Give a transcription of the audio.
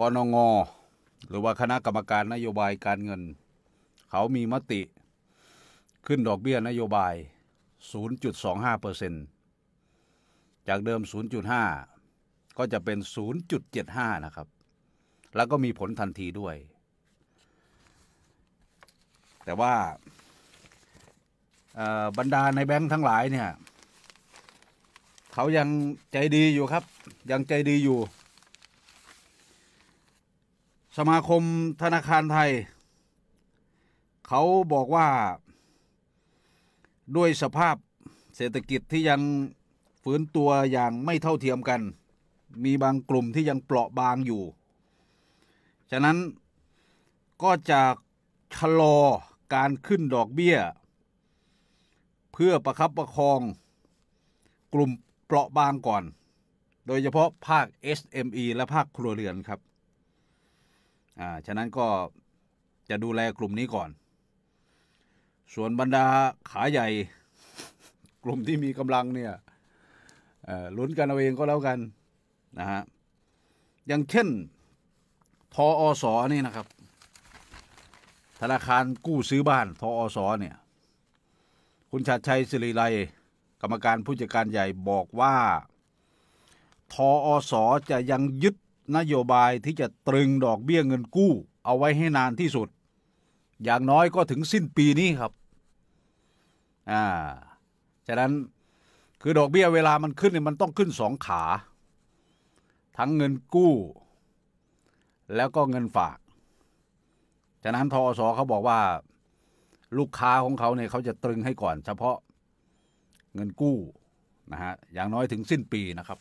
กนงหรือว่าคณะกรรมการนโยบายการเงิน เขามีมติขึ้นดอกเบี้ยนโยบาย 0.25%จากเดิม 0.5 ก็จะเป็น 0.75 นะครับ แล้วก็มีผลทันทีด้วย แต่ว่าบรรดาในแบงค์ทั้งหลายเนี่ยเขายังใจดีอยู่ครับ ยังใจดีอยู่สมาคมธนาคารไทย เขาบอกว่าด้วยสภาพเศรษฐกิจที่ยังฝืนตัวอย่างไม่เท่าเทียมกัน มีบางกลุ่มที่ยังเปราะบางอยู่ฉะนั้นก็จะชะลอการขึ้นดอกเบี้ย เพื่อประคับประคองกลุ่มเปราะบางก่อน โดยเฉพาะภาค SME และภาคครัวเรือนครับอ่าฉะนั้นก็จะดูแลกลุ่มนี้ก่อน ส่วนบรรดาขาใหญ่กลุ่มที่มีกำลังเนี่ยลุ้นกันเอาเองก็แล้วกันนะฮะอย่างเช่นทออสอนี่นะครับ ธนาคารกู้ซื้อบ้าน ทออสอเนี่ยคุณชาติชัยสิริไลกรรมการผู้จัดการใหญ่บอกว่า ทออสอจะยังยึดนโยบายที่จะตรึงดอกเบี้ยเงินกู้ เอาไว้ให้นานที่สุด อย่างน้อยก็ถึงสิ้นปีนี้ครับอ่าฉะนั้นคือดอกเบี้ยเวลามันขึ้นเนี่ยมันต้องขึ้นสองขา ทั้งเงินกู้ แล้วก็เงินฝากฉะนั้นทอสเขาบอกว่า ลูกค้าของเขาเนี่ยเขาจะตรึงให้ก่อน เฉพาะเงินกู้นะฮะอย่างน้อยถึงสิ้นปีนะครับ